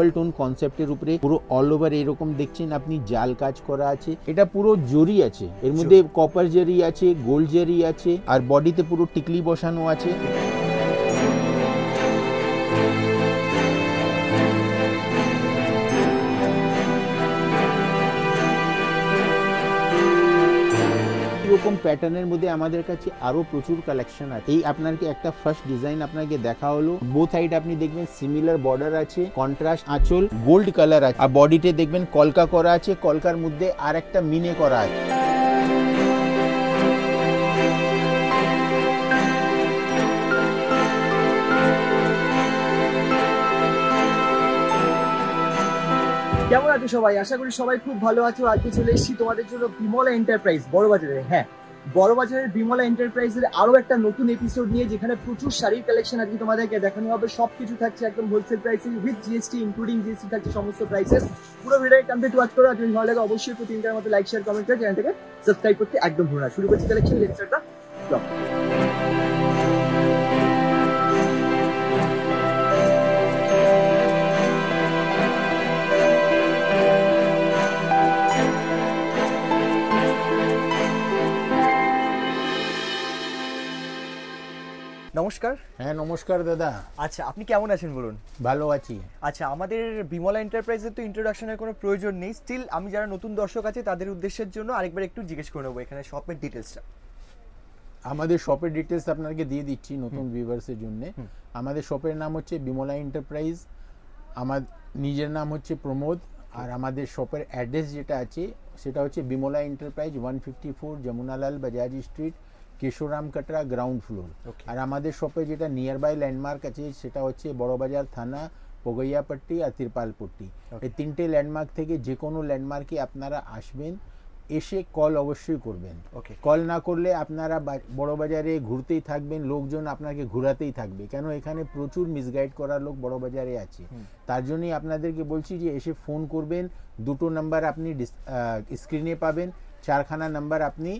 Dual tone কনসেপ্টের উপরে পুরো all over এরকম দেখছেন আপনি জাল কাজ করা আছে এটা পুরো জরি আছে এর মধ্যে কপার জারি আছে গোল্ড জারি আছে আর বডিতে পুরো টিকলি বসানো আছে প্যাটার্নের মধ্যে আমাদের কাছে আরও প্রচুর কালেকশন আছে এই কি একটা ফার্স্ট ডিজাইন আপনাকে দেখা হলো বোথ সাইড আপনি দেখবেন সিমিলার বর্ডার আছে কন্ট্রাস্ট আঁচল গোল্ড কালার আছে আর বডিতে দেখবেন কলকা করা আছে কলকার মধ্যে আর একটা মিনে করা আছে কেমন আছো সবাই আশা করি সবাই খুব ভালো আছো আজকে চলে এসেছি তোমাদের জন্য বিমলা এন্টারপ্রাইজ বড় বাজারে হ্যাঁ বড়বাজারের বিমলা এন্টারপ্রাইজের আরো একটা নতুন এপিসোড নিয়ে যেখানে প্রচুর শাড়ির কালেকশন আজকে তোমাদেরকে দেখানো হবে সবকিছু থাকছে একদম হোলসেল প্রাইসে উইথ জিএসটি ইনক্লুডিং জিএসটি থাকছে সমস্ত প্রাইসেস পুরো ভিডিও কমপ্লিট ওয়াচ করো আর যদি ভালো লাগে অবশ্যই প্রতিদিনকার মতো লাইক শেয়ার কমেন্ট করে চ্যানেলটাকে সাবস্ক্রাইব করতে একদম ভুলো না শুরু করছি কালেকশন লেকচারটা নমস্কার হ্যাঁ নমস্কার দাদা আচ্ছা আপনি কেমন আছেন বলুন ভালো আছি আচ্ছা আমাদের বিমলা এন্টারপ্রাইজের তো ইন্ট্রোডাকশনের কোনো প্রয়োজন নেই স্টিল আমি যারা নতুন দর্শক আছে তাদের উদ্দেশ্যের জন্য আরেকবার একটু জিজ্ঞেস করে নেবো এখানে শপের ডিটেলসটা আমাদের শপের ডিটেলস আপনাকে দিয়ে দিচ্ছি নতুন ভিউয়ার্সের জন্য আমাদের শপের নাম হচ্ছে বিমলা এন্টারপ্রাইজ আমার নিজের নাম হচ্ছে প্রমোদ আর আমাদের শপের অ্যাড্রেস যেটা আছে সেটা হচ্ছে Bimala enterprise one fifty four Jamunalal Bajaj street Keshoram Katra ground floor আর আমাদের শপে যেটা নিয়ার বাই ল্যান্ডমার্ক আছে সেটা হচ্ছে বড়বাজার থানা পগৈয়াপট্টি আর তিরপালপট্টি এই তিনটে ল্যান্ডমার্ক থেকে যে কোনো ল্যান্ডমার্কে আপনারা আসবেন এসে কল অবশ্যই করবেন কল না করলে আপনারা বড়বাজারে ঘুরতেই থাকবেন লোকজন আপনাকে ঘুরাতেই থাকবে কেন এখানে প্রচুর মিসগাইড করার লোক বড়বাজারে আছে তার জন্যই আপনাদেরকে বলছি যে এসে ফোন করবেন দুটো নাম্বার আপনি স্ক্রিনে পাবেন চারখানা নাম্বার আপনি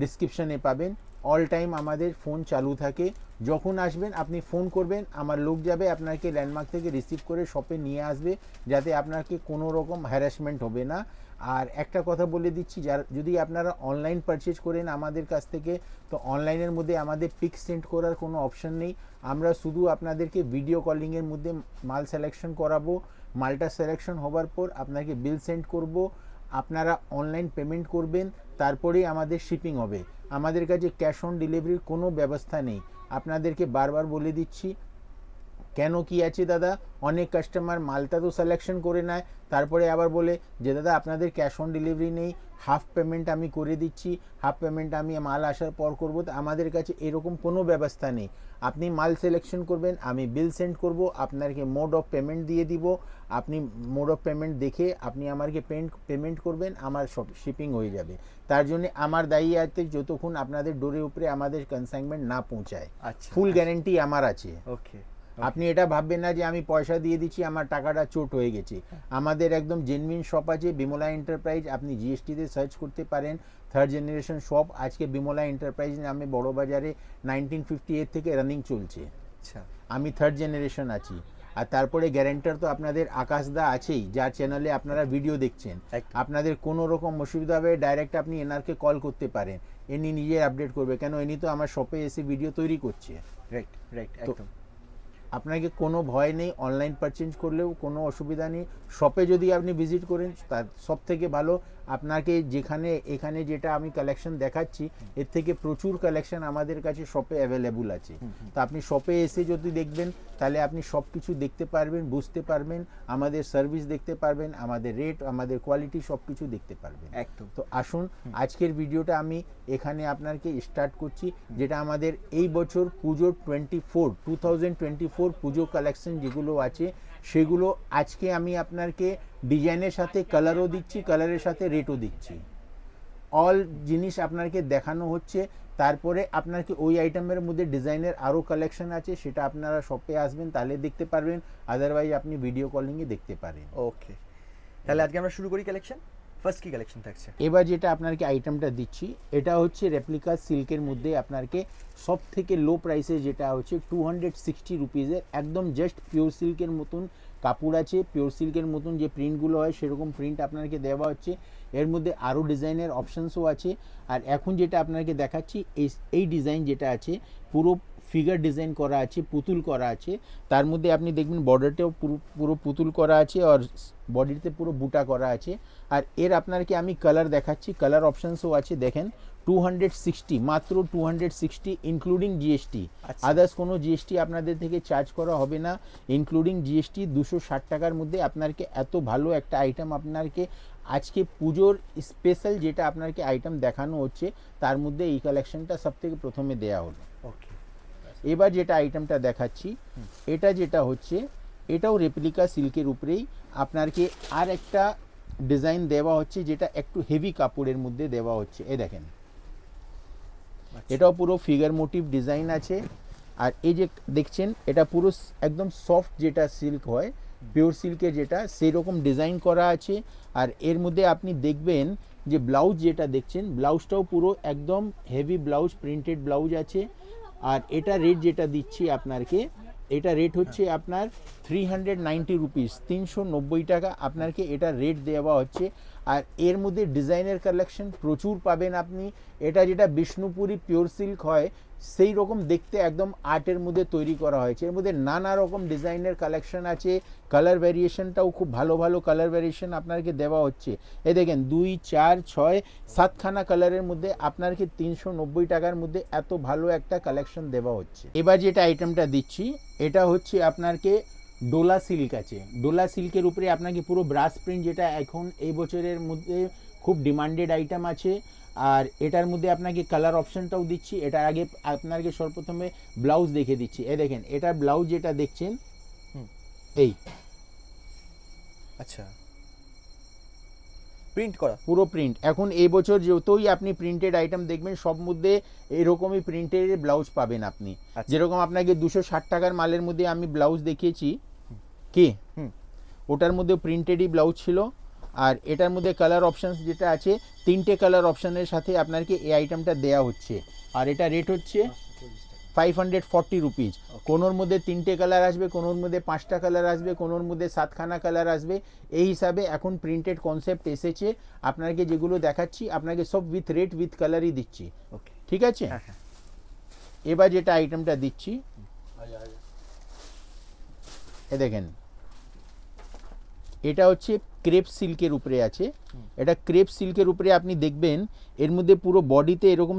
ডিসক্রিপশনে পাবেন অল টাইম আমাদের ফোন চালু থাকে যখন আসবেন আপনি ফোন করবেন আমার লোক যাবে আপনাকে ল্যান্ডমার্ক থেকে রিসিভ করে শপে নিয়ে আসবে যাতে আপনাকে কোনো রকম হ্যারাসমেন্ট হবে না আর একটা কথা বলে দিচ্ছি যার যদি আপনারা অনলাইন পারচেজ করেন আমাদের কাছ থেকে তো অনলাইনের মধ্যে আমাদের পিক সেন্ড করার কোনো অপশন নেই আমরা শুধু আপনাদেরকে ভিডিও কলিংয়ের মধ্যে মাল সিলেকশন করাবো মালটা সিলেকশন হবার পর আপনাকে বিল সেন্ড করব আপনারা অনলাইন পেমেন্ট করবেন তারপরেই আমাদের শিপিং হবে আমাদের কাছে ক্যাশ অন ডেলিভারির কোনো ব্যবস্থা নেই আপনাদেরকে বারবার বলে দিচ্ছি কেন কি আছে দাদা অনেক কাস্টমার মালটা তো সিলেকশন করে নেয় তারপরে আবার বলে যে দাদা আপনাদের ক্যাশ অন ডেলিভারি নেই হাফ পেমেন্ট আমি করে দিচ্ছি হাফ পেমেন্ট আমি মাল আসার পর করব তো আমাদের কাছে এরকম কোনো ব্যবস্থা নেই আপনি মাল সিলেকশন করবেন আমি বিল সেন্ড করব আপনাকে মোড অফ পেমেন্ট দিয়ে দিব আপনি মোড অফ পেমেন্ট দেখে আপনি আমাকে পেমেন্ট পেমেন্ট করবেন আমার সব শিপিং হয়ে যাবে তার জন্য আমার দায়ী আছে যতক্ষণ আপনাদের ডোরের উপরে আমাদের কনসাইনমেন্ট না পৌঁছায় ফুল আচ্ছা, গ্যারেন্টি আচ্ছা। আমার আছে ওকে আপনি এটা ভাববেন না যে আমি পয়সা দিয়ে দিচ্ছি আমার টাকাটা চোট হয়ে গেছে আমাদের একদম জেনুইন শপ আছে বিমলা এন্টারপ্রাইজ আপনি জিএসটিতে সার্চ করতে পারেন থার্ড জেনারেশন শপ আজকে বিমলা এন্টারপ্রাইজ নামে বড় বাজারে নাইনটিন ফিফটি এইট থেকে রানিং চলছে আচ্ছা আমি থার্ড জেনারেশন আছি আর তারপরে গ্যারেন্টার তো আপনাদের আকাশদা আছেই যার চ্যানেলে আপনারা ভিডিও দেখছেন আপনাদের কোনো রকম অসুবিধা হবে ডাইরেক্ট আপনি এনারকে কল করতে পারেন এনি নিজে আপডেট করবে কেন এনি তো আমার শপে এসে ভিডিও তৈরি করছে রাইট রাইট একদম আপনাকে কোনো ভয় নেই অনলাইন পারচেঞ্জ করলেও কোনো অসুবিধা নেই শপে যদি আপনি ভিজিট করেন তার সব থেকে ভালো আপনাকে যেখানে এখানে যেটা আমি কালেকশন দেখাচ্ছি এর থেকে প্রচুর কালেকশন আমাদের কাছে শপে অ্যাভেলেবল আছে তো আপনি শপে এসে যদি দেখবেন তাহলে আপনি সব কিছু দেখতে পারবেন বুঝতে পারবেন আমাদের সার্ভিস দেখতে পারবেন আমাদের রেট আমাদের কোয়ালিটি সব কিছু দেখতে পারবেন একদম তো আসুন আজকের ভিডিওটা আমি এখানে আপনাকে স্টার্ট করছি যেটা আমাদের এই বছর পুজোর twenty four two thousand twenty four puja collection যেগুলো আছে সেগুলো আজকে আমি আপনাকে ডিজাইনের সাথে কালারও দিচ্ছি কালারের সাথে রেটও দিচ্ছি অল জিনিস আপনাকে দেখানো হচ্ছে তারপরে আপনাকে ওই আইটেমের মধ্যে ডিজাইনের আরও কালেকশন আছে সেটা আপনারা শপে আসবেন তাহলে দেখতে পারবেন আদারওয়াইজ আপনি ভিডিও কলিংয়ে দেখতে পারেন ওকে তাহলে আজকে আমরা শুরু করি কালেকশন ফাস্ট কি কালেকশন থাকে। এবারে যেটা আপনাদেরকে আইটেমটা দিচ্ছি এটা হচ্ছে রেপ্লিকা সিল্কের মধ্যে আপনাদেরকে সবথেকে লো প্রাইসে যেটা হচ্ছে 260 রুপিতে একদম জাস্ট পিওর সিল্কের মতন কাপড় আছে পিওর সিল্কের মতন যে প্রিন্ট গুলো হয় সেরকম প্রিন্ট আপনাদেরকে দেওয়া হচ্ছে। এর মধ্যে আরো ডিজাইনের অপশনসও আছে আর এখন যেটা আপনাদেরকে দেখাচ্ছি এই এই ডিজাইন যেটা আছে পুরো ফিগার ডিজাইন করা আছে পুতুল করা আছে তার মধ্যে আপনি দেখবেন বর্ডারটাও পুরো পুতুল করা আছে আর বডিতে পুরো বুটা করা আছে আর এর আপনারকে আমি কালার দেখাচ্ছি কালার অপশানসও আছে দেখেন টু মাত্র টু ইনক্লুডিং জিএসটি আদার্স কোনো জিএসটি আপনাদের থেকে চার্জ করা হবে না ইনক্লুডিং জিএসটি দুশো টাকার মধ্যে আপনারকে এত ভালো একটা আইটেম আপনারকে আজকে পুজোর স্পেশাল যেটা আপনারকে আইটেম দেখানো হচ্ছে তার মধ্যে এই কালেকশনটা থেকে প্রথমে দেয়া হলো ওকে এবার যেটা আইটেমটা দেখাচ্ছি এটা যেটা হচ্ছে এটাও রেপ্লিকা সিল্কের উপরেই আপনারকে আর একটা ডিজাইন দেওয়া হচ্ছে যেটা একটু হেভি কাপড়ের মধ্যে দেওয়া হচ্ছে এ দেখেন আচ্ছা। এটাও পুরো ফিগার মোটিভ ডিজাইন আছে আর এই যে দেখছেন এটা পুরো একদম সফট যেটা সিল্ক হয় পিওর সিল্কে যেটা সেই রকম ডিজাইন করা আছে আর এর মধ্যে আপনি দেখবেন যে ব্লাউজ যেটা দেখছেন ব্লাউজটাও পুরো একদম হেভি ব্লাউজ প্রিন্টেড ব্লাউজ আছে আর এটা রেট যেটা দিচ্ছি আপনারকে এটা রেট হচ্ছে আপনার থ্রি হান্ড্রেড নাইনটি রুপিস তিনশো নব্বই টাকা আপনারকে এটা রেট দেওয়া হচ্ছে আর এর মধ্যে ডিজাইনের কালেকশন প্রচুর পাবেন আপনি এটা যেটা বিষ্ণুপুরি পিওর সিল্ক হয় সেই রকম দেখতে একদম আর্টের মধ্যে তৈরি করা হয়েছে এর মধ্যে নানা রকম ডিজাইনের কালেকশন আছে কালার ভ্যারিয়েশনটাও খুব ভালো ভালো কালার ভ্যারিয়েশন আপনাকে দেওয়া হচ্ছে এ দেখেন দুই চার ছয় সাতখানা কালারের মধ্যে আপনাকে তিনশো নব্বই টাকার মধ্যে এত ভালো একটা কালেকশন দেওয়া হচ্ছে এবার যেটা আইটেমটা দিচ্ছি এটা হচ্ছে আপনারকে ডোলা সিল্ক আছে ডোলা সিল্কের উপরে আপনাকে পুরো ব্রাশ প্রিন্ট যেটা এখন এই বছরের মধ্যে খুব ডিমান্ডেড আইটেম আছে আর এটার মধ্যে আপনাকে কালার অপশানটাও দিচ্ছি এটার আগে আপনাকে সর্বপ্রথমে ব্লাউজ দেখে দিচ্ছি এ দেখেন এটার ব্লাউজ যেটা দেখছেন এই আচ্ছা প্রিন্ট করা পুরো প্রিন্ট এখন এই বছর যতই আপনি প্রিন্টেড আইটেম দেখবেন সব মধ্যে এরকমই প্রিন্টেড ব্লাউজ পাবেন আপনি আচ্ছা। যেরকম আপনাকে দুশো ষাট টাকার মালের মধ্যে আমি ব্লাউজ দেখিয়েছি হুম ওটার মধ্যে প্রিন্টেডই ব্লাউজ ছিল আর এটার মধ্যে কালার অপশানস যেটা আছে তিনটে কালার অপশানের সাথে আপনাকে এই আইটেমটা দেয়া হচ্ছে আর এটা রেট হচ্ছে ফাইভ হান্ড্রেড ফর্টি রুপিজ কোনোর মধ্যে তিনটে কালার আসবে কোনোর মধ্যে পাঁচটা কালার আসবে কোনোর মধ্যে সাতখানা কালার আসবে এই হিসাবে এখন প্রিন্টেড কনসেপ্ট এসেছে আপনাকে যেগুলো দেখাচ্ছি আপনাকে সব উইথ রেট উইথ কালারই দিচ্ছি ওকে ঠিক আছে হ্যাঁ, হ্যাঁ। এবার যেটা আইটেমটা দিচ্ছি এ দেখেন এটা হচ্ছে ক্রেপ সিল্কের উপরে আছে এটা ক্রেপ সিল্কের উপরে আপনি দেখবেন এর মধ্যে পুরো বডিতে এরকম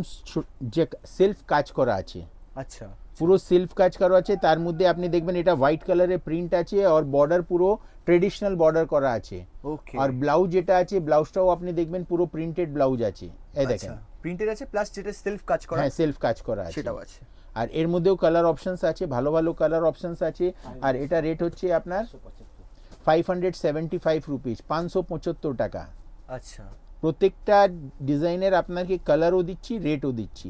যে সেলফ কাজ করা আছে আচ্ছা পুরো সেলফ কাজ করা আছে তার মধ্যে আপনি দেখবেন এটা হোয়াইট কালারের প্রিন্ট আছে আর বর্ডার পুরো ট্রেডিশনাল বর্ডার করা আছে আর ব্লাউজ যেটা আছে ব্লাউজটাও আপনি দেখবেন পুরো প্রিন্টেড ব্লাউজ আছে এই আচ্ছা। দেখেন প্রিন্টেড আছে প্লাস যেটা সেলফ কাজ করা হ্যাঁ সেলফ কাজ করা আছে সেটাও আছে আর এর মধ্যেও কালার অপশনস আছে ভালো ভালো কালার অপশনস আছে আর এটা রেট হচ্ছে আপনার five hundred seventy five rupees পাঁচশো পঁচাত্তর টাকা আচ্ছা প্রত্যেকটা ডিজাইনের আপনাকে কালারও দিচ্ছি রেটও দিচ্ছি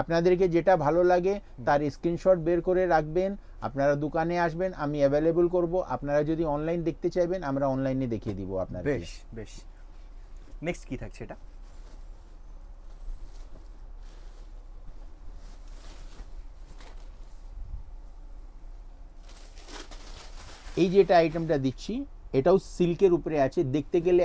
আপনাদেরকে যেটা ভালো লাগে তার স্ক্রিনশট বের করে রাখবেন আপনারা দোকানে আসবেন আমি অ্যাভেলেবল করব আপনারা যদি অনলাইন দেখতে চাইবেন আমরা অনলাইনে দেখিয়ে দিব আপনার বেশ বেশ নেক্সট কি থাকছে এটা এই যে এটা আইটেমটা দিচ্ছি এটাও সিল্কের উপরে আছে দেখতে গেলে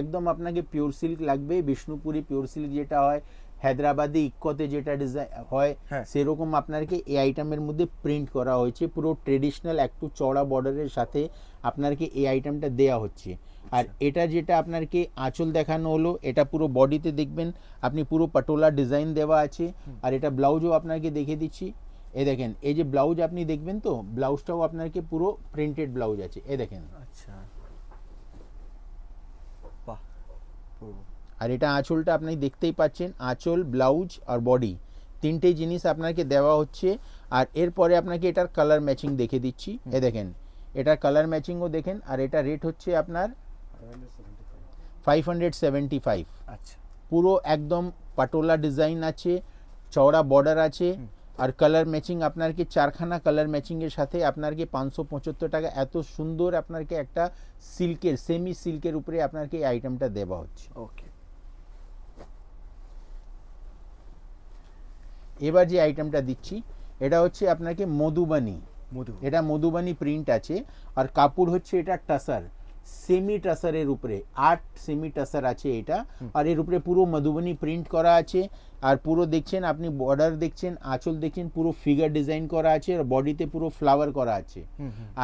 একদম আপনাকে পিওর সিল্ক লাগবে বিষ্ণুপুরি পিওর সিল্ক যেটা হয় হায়দ্রাবাদে ইক্কতে যেটা ডিজাইন হয় হ্যাঁ। সেরকম আপনাকে এই আইটেমের মধ্যে প্রিন্ট করা হয়েছে পুরো ট্রেডিশনাল একটু চড়া বর্ডারের সাথে আপনাকে এই আইটেমটা দেয়া হচ্ছে আর আচ্ছা। এটা যেটা আপনাকে আঁচল দেখানো হলো এটা পুরো বডিতে দেখবেন আপনি পুরো পাটোলা ডিজাইন দেওয়া আছে আর এটা ব্লাউজও আপনাকে দেখে দিচ্ছি এ দেখেন এই যে ব্লাউজ আপনি দেখবেন তো ব্লাউজটাও আপনাকে পুরো প্রিন্টেড ব্লাউজ আছে এ দেখেন আচ্ছা আর এটা আঁচলটা আপনি দেখতেই পাচ্ছেন আঁচল ব্লাউজ আর বডি তিনটে জিনিস আপনাকে দেওয়া হচ্ছে আর এরপরে আপনাকে এটার কালার ম্যাচিং দেখে দিচ্ছি এ দেখেন এটার কালার ম্যাচিংও দেখেন আর এটা রেট হচ্ছে আপনার ফাইভ হান্ড্রেড সেভেন্টি ফাইভ আচ্ছা পুরো একদম পাটোলা ডিজাইন আছে চওড়া বর্ডার আছে আর কালার ম্যাচিং আপনার কি চারখানা কালার ম্যাচিংয়ের সাথে আপনার কি পাঁচশো পঁচাত্তর টাকা এত সুন্দর আপনারকে একটা সিল্কের সেমি সিল্কের উপরে আপনারকে এই আইটেমটা দেওয়া হচ্ছে ওকে এবার যে আইটেমটা দিচ্ছি এটা হচ্ছে আপনাকে মধুবানি মধু এটা মধুবানি প্রিন্ট আছে আর কাপড় হচ্ছে এটা টাসার সেমি টাসারের উপরে আট সেমি টাসার আছে এটা আর এর উপরে পুরো মধুবনী প্রিন্ট করা আছে আর পুরো দেখছেন আপনি বর্ডার দেখছেন আঁচল দেখছেন পুরো ফিগার ডিজাইন করা আছে আর বডিতে পুরো ফ্লাওয়ার করা আছে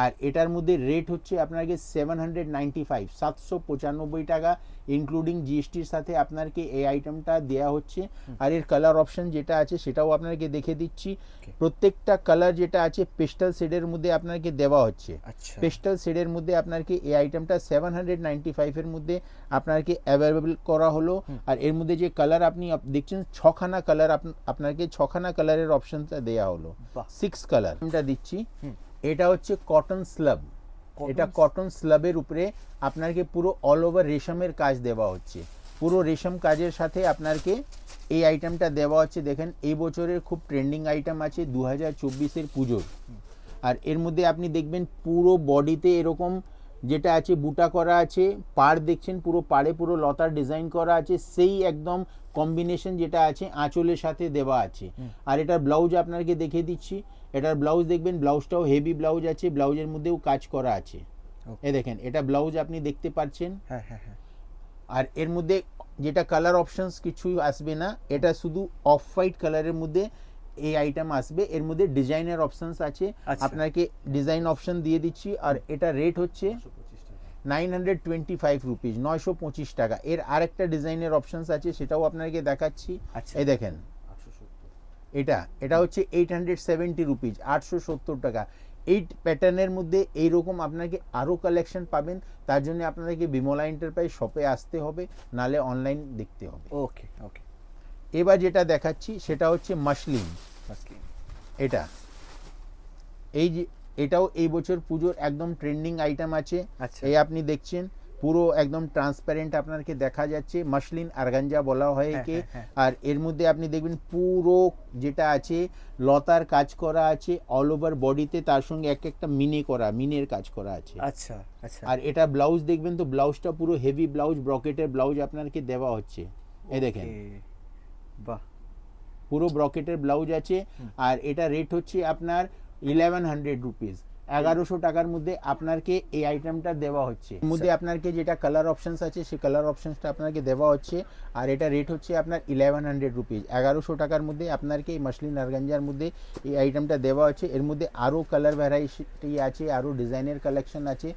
আর এটার মধ্যে রেট হচ্ছে আপনাকে সেভেন হান্ড্রেড নাইনটি ফাইভ সাতশো পঁচানব্বই টাকা ইনক্লুডিং জিএসটির সাথে আপনাকে এই আইটেমটা দেয়া হচ্ছে আর এর কালার অপশন যেটা আছে সেটাও আপনাকে দেখে দিচ্ছি প্রত্যেকটা কালার যেটা আছে পেস্টাল শেডের মধ্যে আপনাকে দেওয়া হচ্ছে পেস্টাল আচ্ছা। শেডের মধ্যে আপনাকে এই আইটেমটা সেভেন হান্ড্রেড নাইনটি ফাইভের মধ্যে আপনাকে অ্যাভেলেবল করা হলো আর এর মধ্যে যে কালার আপনি দেখছেন ছ ছখানা কালার আপনাকে ছখানা কালারের অপশনটা দেয়া হলো সিক্স কালার এটা দিচ্ছি এটা হচ্ছে কটন স্লাব এটা কটন স্লাবের উপরে আপনাকে পুরো অল ওভার রেশমের কাজ দেওয়া হচ্ছে পুরো রেশম কাজের সাথে আপনাকে এই আইটেমটা দেওয়া হচ্ছে দেখেন এই বছরের খুব ট্রেন্ডিং আইটেম আছে দু হাজার চব্বিশের পুজোর আর এর মধ্যে আপনি দেখবেন পুরো বডিতে এরকম যেটা আছে বুটা করা আছে পাড় দেখছেন পুরো পাড়ে পুরো লতার ডিজাইন করা আছে সেই একদম কম্বিনেশন যেটা আছে আঁচলের সাথে দেওয়া আছে আর এটার ব্লাউজ আপনাকে দেখিয়ে দিচ্ছি এটার ব্লাউজ দেখবেন ব্লাউজটাও হেভি ব্লাউজ আছে ব্লাউজের মধ্যেও কাজ করা আছে এ দেখেন এটা ব্লাউজ আপনি দেখতে পাচ্ছেন হ্যাঁ, হ্যাঁ, হ্যাঁ। আর এর মধ্যে যেটা কালার অপশনস কিছুই আসবে না এটা শুধু অফ হোয়াইট কালারের মধ্যে এই আইটেম আসবে এর মধ্যে ডিজাইনের অপশনস আছে আচ্ছা। আপনাকে ডিজাইন অপশন দিয়ে দিচ্ছি আর এটা রেট হচ্ছে nine hundred twenty five rupees নয়শো পঁচিশ টাকা এর আরেকটা ডিজাইনের অপশনস আছে সেটাও আপনাকে দেখাচ্ছি আচ্ছা। এই দেখেন এটা এটা হচ্ছে এইট হান্ড্রেড সেভেন্টি রুপিজ আটশো সত্তর টাকা এইট প্যাটার্নের মধ্যে এইরকম আপনাকে আরও কালেকশন পাবেন তার জন্য আপনাদেরকে বিমলা এন্টারপ্রাইজ শপে আসতে হবে নালে অনলাইন দেখতে হবে ওকে ওকে এবার যেটা দেখাচ্ছি সেটা হচ্ছে মাসলিম এটা এই যে এটাও এই বছর পুজোর একদম ট্রেন্ডিং আইটেম আছে আচ্ছা। এই আপনি দেখছেন পুরো একদম ট্রান্সপারেন্ট আপনাকে দেখা যাচ্ছে মাসলিন আরগাঞ্জা বলা হয় হ্যাঁ, একে হ্যাঁ, হ্যাঁ। আর এর মধ্যে আপনি দেখবেন পুরো যেটা আছে লতার কাজ করা আছে অল ওভার বডিতে তার সঙ্গে এক একটা মিনে করা মিনের কাজ করা আছে আচ্ছা আচ্ছা আর এটা ব্লাউজ দেখবেন তো ব্লাউজটা পুরো হেভি ব্লাউজ ব্রকেটের ব্লাউজ আপনাকে দেওয়া হচ্ছে এই দেখেন বাহ পুরো ব্রকেটের ব্লাউজ আছে আর এটা রেট হচ্ছে আপনার ইলেভেন হান্ড্রেড রুপিস এগারোশো টাকার মধ্যে আপনাকে এই আইটেমটা দেওয়া হচ্ছে মধ্যে আপনাকে যেটা কালার অপশানস আছে সেই কালার অপশানসটা আপনাকে দেওয়া হচ্ছে আর এটা রেট হচ্ছে আপনার ইলেভেন হান্ড্রেড রুপিজ এগারোশো টাকার মধ্যে আপনাকে এই মাসলি নারগাঞ্জার মধ্যে এই আইটেমটা দেওয়া হচ্ছে এর মধ্যে আরও কালার ভ্যারাইটি আছে আরও ডিজাইনের কালেকশন আছে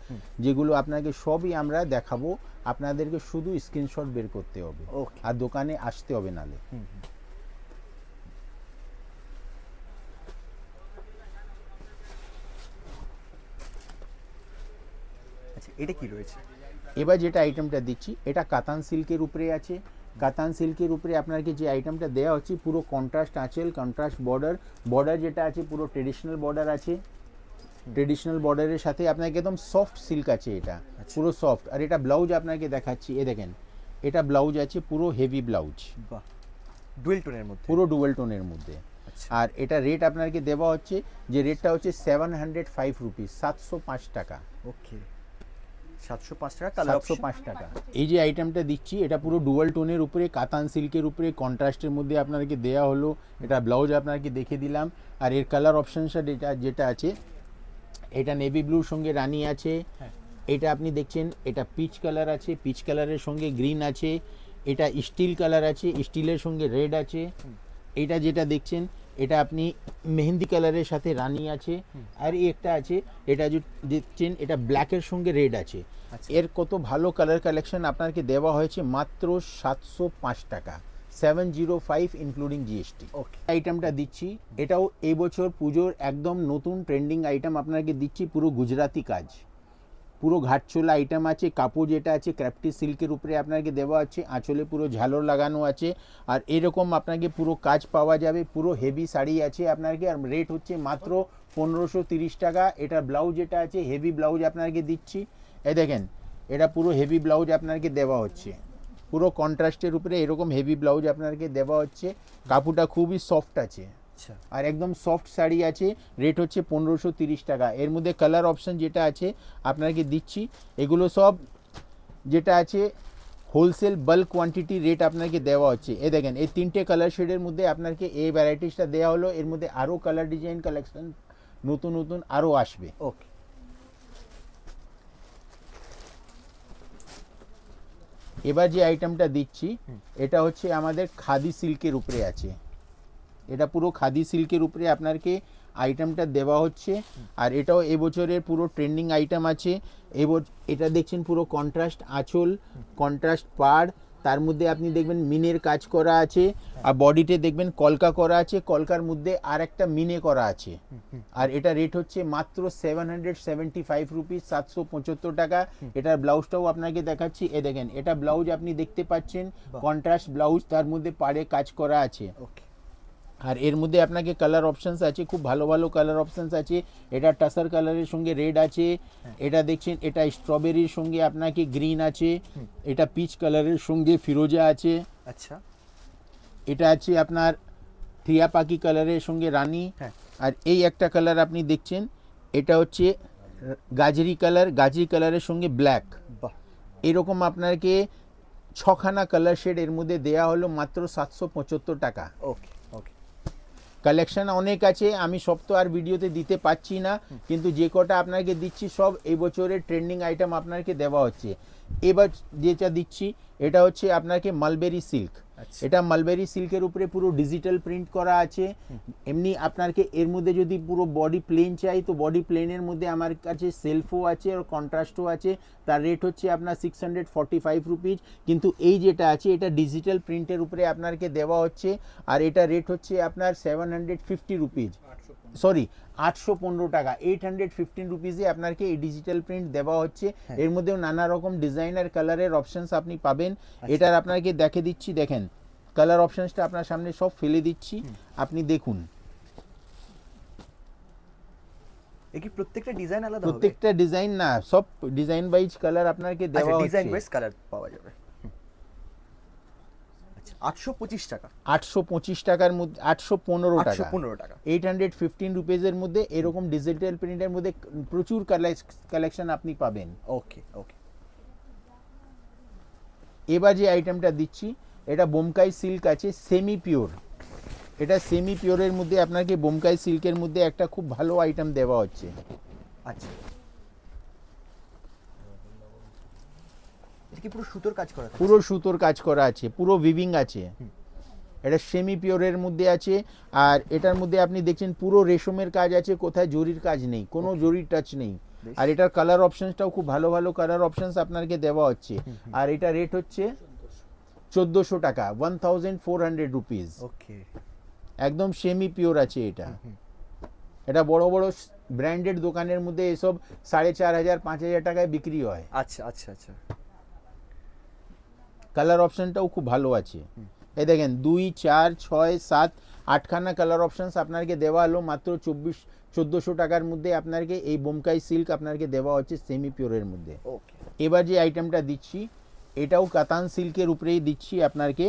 যেগুলো আপনাকে সবই আমরা দেখাবো আপনাদেরকে শুধু স্ক্রিনশট বের করতে হবে আর দোকানে আসতে হবে নালে এটা কি রয়েছে এবার যেটা আইটেমটা দিচ্ছি এটা কাতান সিল্কের উপরে আছে কাতান সিল্কের উপরে আপনাকে যে আইটেমটা দেওয়া হচ্ছে পুরো কন্ট্রাস্ট আঁচল কন্ট্রাস্ট বর্ডার বর্ডার যেটা আছে পুরো ট্রেডিশনাল বর্ডার আছে ট্রেডিশনাল বর্ডারের সাথে আপনাকে একদম সফট সিল্ক আছে এটা আচ্ছা। পুরো সফট আর এটা ব্লাউজ আপনাকে দেখাচ্ছি এ দেখেন এটা ব্লাউজ আছে পুরো হেভি ব্লাউজ ডুয়েল টোনের মধ্যে পুরো ডুয়েল টোনের মধ্যে আচ্ছা। আর এটা রেট আপনাকে দেওয়া হচ্ছে যে রেটটা হচ্ছে সেভেন হান্ড্রেড ফাইভ রুপিস সাতশো পাঁচ টাকা ওকে সাতশো টাকা কালার সাতশো পাঁচ টাকা এই যে আইটেমটা দিচ্ছি এটা পুরো ডুয়াল টোনের উপরে কাতান সিল্কের উপরে কন্ট্রাস্টের মধ্যে আপনাদেরকে দেয়া হলো এটা ব্লাউজ আপনাকে দেখে দিলাম আর এর কালার অপশানটা যেটা যেটা আছে এটা নেভি ব্লুর সঙ্গে রানি আছে হ্যাঁ। এটা আপনি দেখছেন এটা পিচ কালার আছে পিচ কালারের সঙ্গে গ্রিন আছে এটা স্টিল কালার আছে স্টিলের সঙ্গে রেড আছে এটা যেটা দেখছেন এটা আপনি মেহেন্দি কালারের সাথে রানি আছে আর একটা আছে এটা যে দেখছেন এটা ব্ল্যাকের সঙ্গে রেড আছে আচ্ছা। এর কত ভালো কালার কালেকশন আপনাকে দেওয়া হয়েছে মাত্র সাতশো পাঁচ টাকা seven zero five including GST আইটেমটা দিচ্ছি এটাও এবছর পুজোর একদম নতুন ট্রেন্ডিং আইটেম আপনাকে দিচ্ছি পুরো গুজরাতি কাজ পুরো ঘাটচোলা আইটেম আছে কাপড় যেটা আছে ক্র্যাফটি সিল্কের উপরে আপনাকে দেওয়া আছে আঁচলে পুরো ঝালর লাগানো আছে আর এরকম আপনাকে পুরো কাজ পাওয়া যাবে পুরো হেভি শাড়ি আছে আপনাকে আর রেট হচ্ছে মাত্র পনেরোশো টাকা এটা ব্লাউজ এটা আছে হেভি ব্লাউজ আপনাকে দিচ্ছি এ দেখেন এটা পুরো হেভি ব্লাউজ আপনাকে দেওয়া হচ্ছে পুরো কন্ট্রাস্টের উপরে এরকম হেভি ব্লাউজ আপনাকে দেওয়া হচ্ছে কাপড়টা খুবই সফট আছে আচ্ছা আর একদম সফট শাড়ি আছে রেট হচ্ছে পনেরোশো তিরিশ টাকা এর মধ্যে কালার অপশন যেটা আছে আপনাকে দিচ্ছি এগুলো সব যেটা আছে হোলসেল বাল্ক কোয়ান্টিটি রেট আপনাকে দেওয়া হচ্ছে এ দেখেন এই তিনটে কালার শেডের মধ্যে আপনাকে এই ভ্যারাইটিসটা দেওয়া হলো এর মধ্যে আরও কালার ডিজাইন কালেকশন নতুন নতুন আরও আসবে ওকে এবার যে আইটেমটা দিচ্ছি এটা হচ্ছে আমাদের খাদি সিল্কের উপরে আছে এটা পুরো খাদি সিল্কের উপরে আপনাকে আইটেমটা দেওয়া হচ্ছে আর এটাও এবছরের পুরো ট্রেন্ডিং আইটেম আছে এবছর এটা দেখছেন পুরো কন্ট্রাস্ট আঁচল কন্ট্রাস্ট পাড় তার মধ্যে আপনি দেখবেন মিনের কাজ করা আছে আর বডিতে দেখবেন কলকা করা আছে কলকার মধ্যে আর একটা মিনে করা আছে আর এটা রেট হচ্ছে মাত্র seven hundred seventy five rupees সাতশো পঁচাত্তর টাকা এটার ব্লাউজটাও আপনাকে দেখাচ্ছি এ দেখেন এটা ব্লাউজ আপনি দেখতে পাচ্ছেন কন্ট্রাস্ট ব্লাউজ তার মধ্যে পাড়ে কাজ করা আছে ওকে আর এর মধ্যে আপনাকে কালার অপশানস আছে খুব ভালো ভালো কালার অপশানস আছে এটা টাসার কালারের সঙ্গে রেড আছে হ্যাঁ। এটা দেখছেন এটা স্ট্রবেরির সঙ্গে আপনাকে গ্রিন আছে এটা পিচ কালারের সঙ্গে ফিরোজা আছে আচ্ছা এটা আছে আপনার থ্রিয়া পাখি কালারের সঙ্গে রানী হ্যাঁ। আর এই একটা কালার আপনি দেখছেন এটা হচ্ছে গাজরি কালার গাজরি কালারের সঙ্গে ব্ল্যাক এরকম আপনাকে ছখানা কালার শেড এর মধ্যে দেয়া হলো মাত্র সাতশো পঁচাত্তর টাকা ওকে কালেকশন অনেক আছে আমি সব তো আর ভিডিওতে দিতে পাচ্ছি না কিন্তু যে কটা আপনাকে দিচ্ছি সব এই বছরের ট্রেন্ডিং আইটেম আপনাকে দেওয়া হচ্ছে এবার যেটা দিচ্ছি এটা হচ্ছে আপনাকে মালবেরি সিল্ক আচ্ছা। এটা মালবেরি সিল্কের উপরে পুরো ডিজিটাল প্রিন্ট করা আছে এমনি আপনাকে এর মধ্যে যদি পুরো বডি প্লেন চাই তো বডি প্লেনের মধ্যে আমার কাছে সেলফও আছে আর কন্ট্রাস্টও আছে তার রেট হচ্ছে আপনার six hundred forty five rupees কিন্তু এই যেটা আছে এটা ডিজিটাল প্রিন্টের উপরে আপনাকে দেওয়া হচ্ছে আর এটা রেট হচ্ছে আপনার seven hundred fifty rupees sorry আটশো পনেরো টাকা এইট হান্ড্রেড ফিফটিন রুপিজে আপনাকে এই ডিজিটাল প্রিন্ট দেওয়া হচ্ছে হ্যাঁ। এর মধ্যেও নানা রকম ডিজাইন আর কালারের অপশানস আপনি পাবেন আচ্ছা। এটার আপনাকে দেখে দিচ্ছি দেখেন কালার অপশানসটা আপনার সামনে সব ফেলে দিচ্ছি আপনি দেখুন প্রত্যেকটা ডিজাইন আলাদা প্রত্যেকটা ডিজাইন না সব ডিজাইন বাইজ কালার আপনাকে আচ্ছা, দেওয়া হচ্ছে ডিজাইন বাইজ কালার পাওয়া যাবে আটশো পঁচিশ টাকা আটশো পঁচিশ টাকার মধ্যে আটশো পনেরো টাকা পনেরো টাকা এইট হান্ড্রেড ফিফটিন রুপিজের মধ্যে এরকম ডিজিটাল প্রিন্টের মধ্যে প্রচুর কালেকশন আপনি পাবেন ওকে ওকে এবার যে আইটেমটা দিচ্ছি এটা বোমকাই সিল্ক আছে সেমি পিওর এটা সেমি পিওরের মধ্যে আপনাকে বোমকাই সিল্কের মধ্যে একটা খুব ভালো আইটেম দেওয়া হচ্ছে আচ্ছা কি পুরো সুতোর কাজ করা পুরো সুতোর কাজ করা আছে পুরো ভিভিং আছে এটা সেমি পিওরের মধ্যে আছে আর এটার মধ্যে আপনি দেখছেন পুরো রেশমের কাজ আছে কোথায় জরির কাজ নেই কোনো জরির টাচ নেই আর এটার কালার অপশনসটাও খুব ভালো ভালো কালার অপশনস আপনাকে দেওয়া হচ্ছে আর এটা রেট হচ্ছে চোদ্দোশো টাকা one thousand four hundred rupees okay একদম সেমি পিওর আছে এটা এটা বড় বড় ব্র্যান্ডেড দোকানের মধ্যে এসব সাড়ে চার হাজার পাঁচ হাজার টাকায় বিক্রি হয় আচ্ছা আচ্ছা আচ্ছা কালার অপশনটাও খুব ভালো আছে এই দেখেন 2 4 6 7 8খানা কালার অপশনস আপনারকে দেবালো মাত্র 24 1400 টাকার মধ্যে আপনারকে এই বোমকাই সিল্ক আপনারকে দেওয়া হচ্ছে সেমি পিওর এর মধ্যে ওকে এবারে যে আইটেমটা দিচ্ছি এটাও কাতান সিল্কের উপরেই দিচ্ছি আপনারকে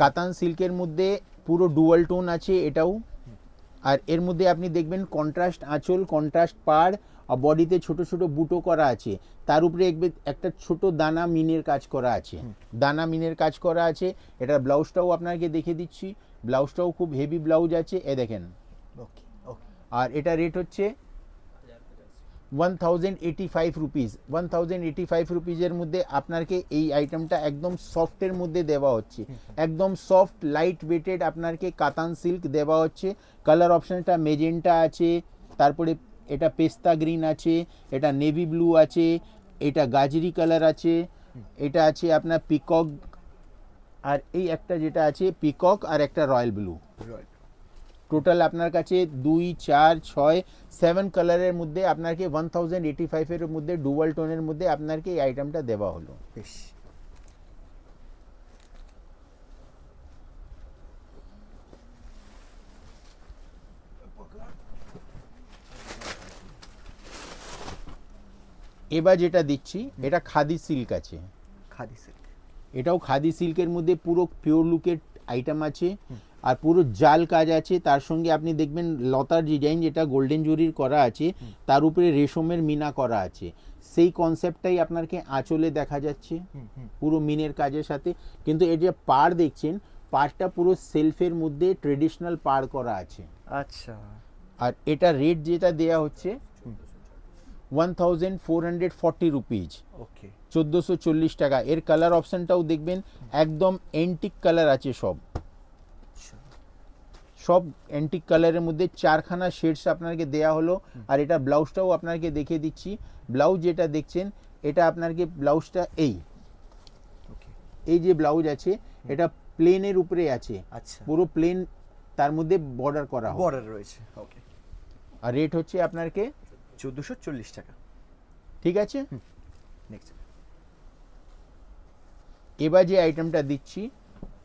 কাতান সিল্কের মধ্যে পুরো ডুয়াল টোন আছে এটাও আর এর মধ্যে আপনি দেখবেন কন্ট্রাস্ট আচল কন্ট্রাস্ট পার আর বডিতে ছোট ছোট বুটো করা আছে তার উপরে একটা ছোট দানা মিনের কাজ করা আছে দানা মিনের কাজ করা আছে এটা ব্লাউজটাও আপনাকে দেখে দিচ্ছি ব্লাউজটাও খুব হেভি ব্লাউজ আছে এ দেখেন আর এটা রেট হচ্ছে one thousand eighty five rupees one thousand eighty five রুপিজের মধ্যে আপনাকে এই আইটেমটা একদম সফটের মধ্যে দেওয়া হচ্ছে একদম সফট লাইট ওয়েটেড আপনাকে কাতান সিল্ক দেওয়া হচ্ছে কালার অপশানটা মেজেন্টা আছে তারপরে এটা পেস্তা গ্রিন আছে এটা নেভি ব্লু আছে এটা গাজেরি কালার আছে এটা আছে আপনার পিকক আর এই একটা যেটা আছে পিকক আর একটা রয়্যাল ব্লু টোটাল আপনার কাছে 2 4 6 7 কালার এর মধ্যে আপনারকে 1085 এর মধ্যে ডুয়াল টোনের মধ্যে আপনারকে এই আইটেমটা দেওয়া হলো এবার যেটা দিচ্ছি এটা খাদি সিল্ক আছে খাদি সিল্ক এটাও খাদি সিল্কের মধ্যে পুরো পিওর লুকের আইটেম আছে আর পুরো জাল কাজ আছে তার সঙ্গে আপনি দেখবেন লতার ডিজাইন যেটা গোল্ডেন জুরির করা আছে তার উপরে রেশমের মিনা করা আছে সেই কনসেপ্টটাই আপনাকে আঁচলে দেখা যাচ্ছে পুরো মিনের কাজের সাথে কিন্তু এই যে পার দেখছেন পারটা পুরো সেলফের মধ্যে ট্রেডিশনাল পার করা আছে আচ্ছা আর এটা রেট যেটা দেয়া হচ্ছে 1440 রুপিজ ওকে 1440 টাকা এর কালার অপশনটাও দেখবেন একদম অ্যান্টিক কালার আছে সব আচ্ছা। সব অ্যান্টিক কালারের মধ্যে চারখানা শেডস আপনাকে দেয়া হলো আর এটা ব্লাউজটাও আপনাকে দেখিয়ে দিচ্ছি ব্লাউজ যেটা দেখছেন এটা আপনাকে ব্লাউজটা এই এই যে ব্লাউজ আছে এটা প্লেনের উপরে আছে আচ্ছা পুরো প্লেন তার মধ্যে বর্ডার করা বর্ডার রয়েছে ওকে আর রেট হচ্ছে আপনারকে চোদ্দোশো চল্লিশ টাকা ঠিক আছে নেক্সট এবার যে আইটেমটা দিচ্ছি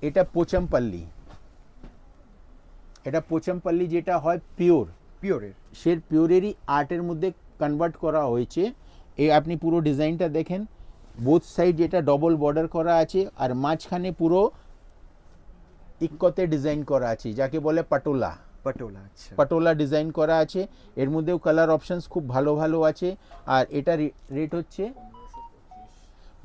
এটা পোচামপাল্লি এটা পোচামপাল্লি যেটা হয় পিওর পিওরের সে পিওরেরই আর্টের মধ্যে কনভার্ট করা হয়েছে এ আপনি পুরো ডিজাইনটা দেখেন বোথ সাইড যেটা ডবল বর্ডার করা আছে আর মাঝখানে পুরো ইকতে ডিজাইন করা আছে যাকে বলে পাটোলা পটোলা আচ্ছা পাটোলা ডিজাইন করা আছে এর মধ্যেও কালার অপশনস খুব ভালো ভালো আছে আর এটা রেট হচ্ছে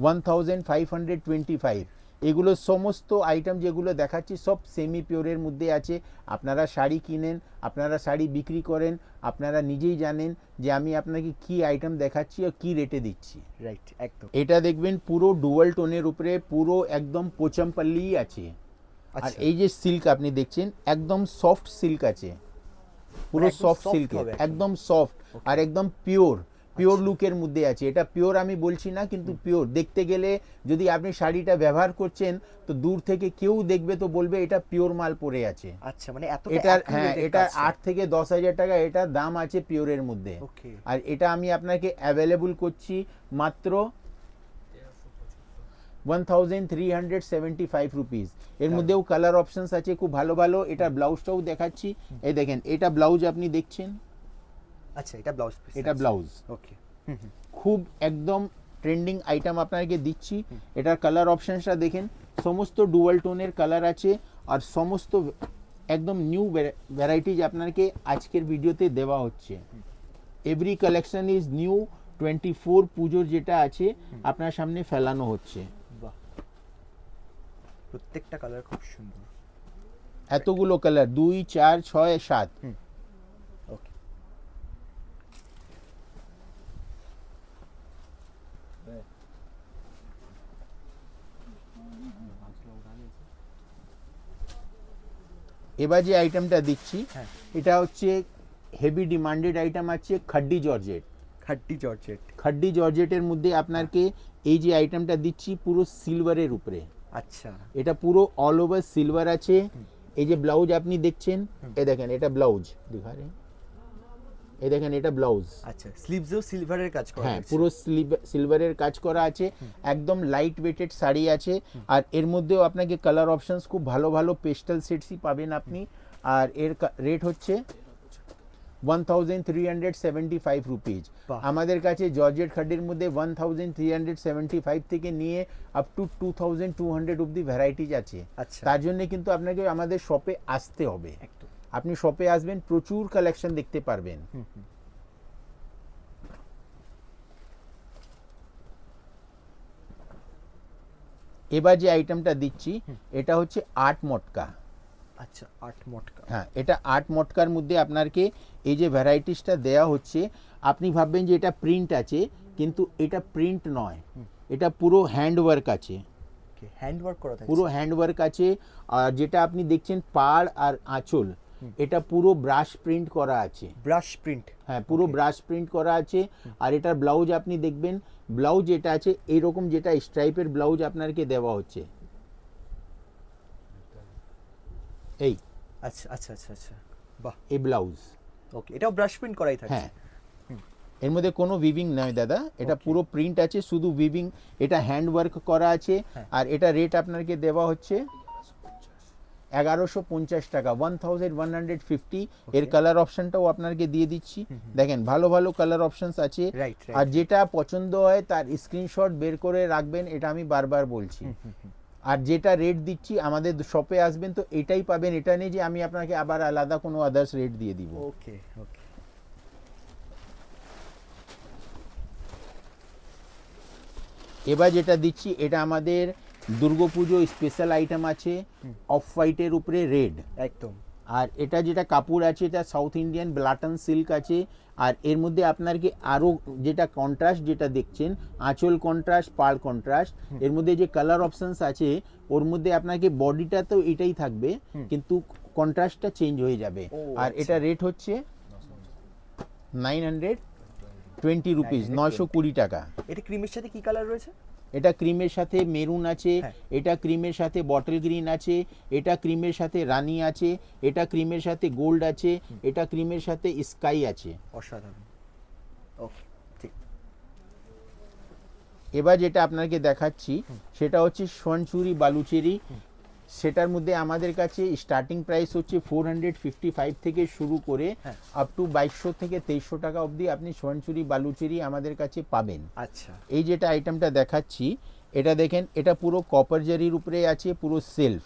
one thousand five hundred twenty five এগুলো সমস্ত আইটেম যেগুলো দেখাচ্ছি সব সেমি পিওরের মধ্যে আছে আপনারা শাড়ি কিনেন আপনারা শাড়ি বিক্রি করেন আপনারা নিজেই জানেন যে আমি আপনাকে কি আইটেম দেখাচ্ছি আর কি রেটে দিচ্ছি রাইট একদম এটা দেখবেন পুরো ডুয়াল টোনের উপরে পুরো একদম পোচামপাল্লিই আছে আর আচ্ছা। এই যে সিল্ক আপনি দেখছেন একদম সফট সিল্ক আছে পুরো সফট সিল্ক একদম সফট আর একদম পিওর পিওর লুকের মধ্যে আছে এটা পিওর আমি বলছি না কিন্তু পিওর দেখতে গেলে যদি আপনি শাড়িটা ব্যবহার করছেন তো দূর থেকে কেউ দেখবে তো বলবে এটা পিওর মাল পরে আছে আচ্ছা মানে এত এটা হ্যাঁ এটা আট থেকে দশ হাজার টাকা এটা দাম আছে পিওরের মধ্যে আর এটা আমি আপনাকে অ্যাভেলেবল করছি মাত্র one thousand three hundred seventy five rupees এর হ্যাঁ। মধ্যেও কালার অপশানস আছে খুব ভালো ভালো এটা ব্লাউজটাও দেখাচ্ছি এই দেখেন এটা ব্লাউজ আপনি দেখছেন আচ্ছা এটা ব্লাউজ এটা আচ্ছা। ব্লাউজ ওকে খুব একদম ট্রেন্ডিং আইটেম আপনাকে দিচ্ছি এটার কালার অপশানসটা দেখেন সমস্ত ডুয়াল টোনের কালার আছে আর সমস্ত একদম নিউ ভ্যারাইটিজ আপনাকে আজকের ভিডিওতে দেওয়া হচ্ছে every collection is new twenty four পুজোর যেটা আছে আপনার সামনে ফেলানো হচ্ছে প্রত্যেকটা কালার খুব সুন্দর এতগুলো কালার দুই চার ছয় সাত ওকে এবার যে আইটেমটা দিচ্ছি হ্যাঁ। এটা হচ্ছে হেভি ডিমান্ডেড আইটেম আছে খাড্ডি জর্জেট খাড্ডি জর্জেট খাড্ডি জর্জেটের মধ্যে আপনাকে এই যে আইটেমটা দিচ্ছি পুরো সিলভারের উপরে আচ্ছা এটা পুরো অল ওভার সিলভার আছে এই যে ব্লাউজ আপনি দেখছেন এ দেখেন এটা ব্লাউজ দিঘারে এই দেখেন এটা ব্লাউজ আচ্ছা স্লিভসও সিলভারের কাজ করা হ্যাঁ পুরো সিলভারের কাজ করা আছে একদম লাইট ওয়েটেড শাড়ি আছে আর এর মধ্যেও আপনাকে কালার অপশনস খুব ভালো ভালো পেস্টাল সেটসই পাবেন আপনি আর এর রেট হচ্ছে 1375 রুপিজ আমাদের কাছে জর্জেট খাডির মধ্যে 1375 থেকে নিয়ে আপ টু 2200 অবধি ভ্যারাইটিজ আছে আচ্ছা। তার জন্য কিন্তু আপনাকে আমাদের শপে আসতে হবে আপনি শপে আসবেন প্রচুর কালেকশন দেখতে পারবেন এবার যে আইটেমটা দিচ্ছি এটা হচ্ছে আট মটকা আচ্ছা আট মটকা হ্যাঁ এটা আট মটকার মধ্যে আপনাকে এই যে ভ্যারাইটিসটা দেয়া হচ্ছে আপনি ভাববেন যে এটা প্রিন্ট আছে কিন্তু এটা প্রিন্ট নয় এটা পুরো হ্যান্ড ওয়ার্ক আছে হ্যান্ড করা পুরো হ্যান্ড ওয়ার্ক আছে আর যেটা আপনি দেখছেন পাড় আর আঁচল এটা পুরো ব্রাশ প্রিন্ট করা আছে ব্রাশ প্রিন্ট হ্যাঁ পুরো ব্রাশ প্রিন্ট করা আছে আর এটার ব্লাউজ আপনি দেখবেন ব্লাউজ যেটা আছে এরকম যেটা স্ট্রাইপের ব্লাউজ আপনাকে দেওয়া হচ্ছে এই আচ্ছা আচ্ছা আচ্ছা আচ্ছা বাহ এই ব্লাউজ ওকে এটাও ব্রাশ প্রিন্ট করাই থাকে হ্যাঁ এর মধ্যে কোনো উইভিং নয় দাদা এটা পুরো প্রিন্ট আছে শুধু উইভিং এটা হ্যান্ড ওয়ার্ক করা আছে হ্যাঁ। আর এটা রেট আপনাকে দেওয়া হচ্ছে এগারোশো পঞ্চাশ টাকা one thousand one hundred fifty এর কালার অপশনটাও আপনাকে দিয়ে দিচ্ছি দেখেন ভালো ভালো কালার অপশনস আছে আর যেটা পছন্দ হয় তার স্ক্রিনশট বের করে রাখবেন এটা আমি বারবার বলছি আর যেটা রেট দিচ্ছি আমাদের শপে আসবেন তো এটাই পাবেন এটা নেই যে আমি আপনাকে আবার আলাদা কোনো আদার্স রেট দিয়ে দিব ওকে ওকে এবার যেটা দিচ্ছি এটা আমাদের দুর্গাপুজো স্পেশাল আইটেম আছে অফ হোয়াইটের উপরে রেড একদম আর এটা যেটা কাপড় আছে এটা সাউথ ইন্ডিয়ান ব্লাটন সিল্ক আছে আর এর মধ্যে আপনার কি আরও যেটা কন্ট্রাস্ট যেটা দেখছেন আঁচল কন্ট্রাস্ট পাল কন্ট্রাস্ট এর মধ্যে যে কালার অপশানস আছে ওর মধ্যে আপনাকে বডিটা তো এটাই থাকবে কিন্তু কন্ট্রাস্টটা চেঞ্জ হয়ে যাবে আর আচ্ছা। এটা রেট হচ্ছে নাইন হান্ড্রেড টোয়েন্টি রুপিস নয়শো কুড়ি টাকা এটা ক্রিমের সাথে কি কালার রয়েছে এটা ক্রিমের সাথে মেরুন আছে হ্যাঁ। এটা ক্রিমের সাথে বটল গ্রিন আছে এটা ক্রিমের সাথে রানি আছে এটা ক্রিমের সাথে গোল্ড আছে এটা ক্রিমের সাথে স্কাই আছে অসাধারণ এবার যেটা আপনাকে দেখাচ্ছি সেটা হচ্ছে সোয়ানচুরি বালুচেরি সেটার মধ্যে আমাদের কাছে স্টার্টিং প্রাইস হচ্ছে ফোর থেকে শুরু করে আপ হ্যাঁ। টু বাইশশো থেকে তেইশশো টাকা অবধি আপনি সোয়ানচুরি বালুচুরি আমাদের কাছে পাবেন আচ্ছা এই যেটা আইটেমটা দেখাচ্ছি এটা দেখেন এটা পুরো কপার জারির উপরে আছে পুরো সেলফ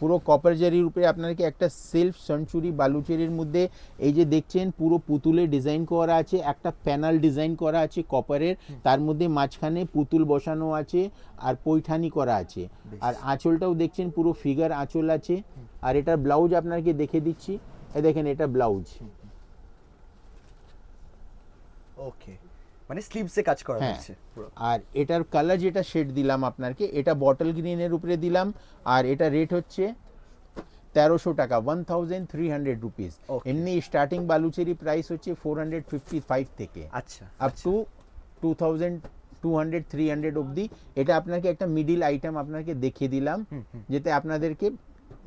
পুরো কপার জারির উপরে কি একটা সেলফ সেঞ্চুরি বালুচেরির মধ্যে এই যে দেখছেন পুরো পুতুলে ডিজাইন করা আছে একটা প্যানাল ডিজাইন করা আছে কপারের তার মধ্যে মাঝখানে পুতুল বসানো আছে আর পৈঠানি করা আছে আর আঁচলটাও দেখছেন পুরো ফিগার আঁচল আছে আর এটা ব্লাউজ আপনাকে দেখে দিচ্ছি দেখেন এটা ব্লাউজ ওকে মানে স্লিভসে কাজ করা হ্যাঁ। হচ্ছে আর এটার কালার যেটা শেড দিলাম আপনাকে এটা বটল গ্রিনের উপরে দিলাম আর এটা রেট হচ্ছে তেরোশো টাকা one thousand three hundred rupees এমনি স্টার্টিং বালুচেরি প্রাইস হচ্ছে ফোর হান্ড্রেড ফিফটি ফাইভ থেকে আচ্ছা up to two thousand two hundred three hundred অবধি এটা আপনাকে একটা মিডিল আইটেম আপনাকে দেখিয়ে দিলাম যেতে আপনাদেরকে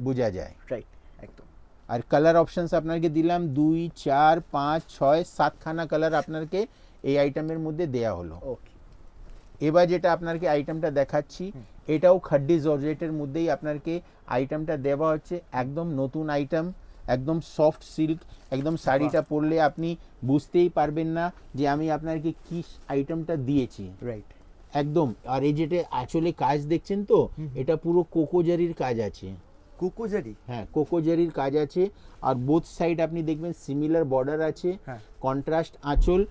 বোঝা যায় রাইট একদম আর কালার অপশানস আপনাকে দিলাম দুই চার পাঁচ ছয় সাতখানা কালার আপনাকে এই আইটেমের মধ্যে দেয়া হলো এবার যেটা আপনাকে আইটেমটা দেখাচ্ছি এটাও খাড্ডি জর্জেটের মধ্যেই আপনাকে আইটেমটা দেওয়া হচ্ছে একদম নতুন আইটেম একদম সফট সিল্ক একদম শাড়িটা পরলে আপনি বুঝতেই পারবেন না যে আমি আপনাকে কি আইটেমটা দিয়েছি রাইট একদম আর এই যেটা আসলে কাজ দেখছেন তো এটা পুরো কোকোজারির কাজ আছে কোকোজারি হ্যাঁ কোকোজারির কাজ আছে আর বোথ সাইড আপনি দেখবেন সিমিলার বর্ডার আছে কন্ট্রাস্ট হ্যাঁ। আঁচল